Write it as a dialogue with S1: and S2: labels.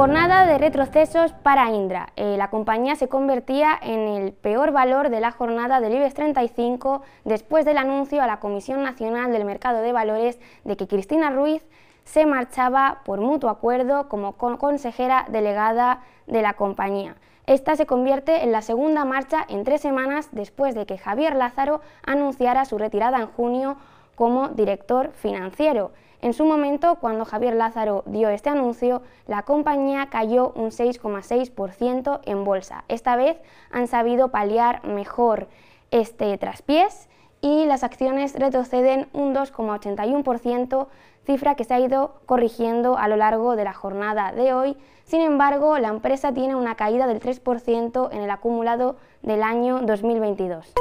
S1: Jornada de retrocesos para Indra. Eh, la compañía se convertía en el peor valor de la jornada del IBEX 35 después del anuncio a la Comisión Nacional del Mercado de Valores de que Cristina Ruiz se marchaba por mutuo acuerdo como consejera delegada de la compañía. Esta se convierte en la segunda marcha en tres semanas después de que Javier Lázaro anunciara su retirada en junio como director financiero. En su momento, cuando Javier Lázaro dio este anuncio, la compañía cayó un 6,6% en bolsa. Esta vez han sabido paliar mejor este traspiés y las acciones retroceden un 2,81%, cifra que se ha ido corrigiendo a lo largo de la jornada de hoy. Sin embargo, la empresa tiene una caída del 3% en el acumulado del año 2022.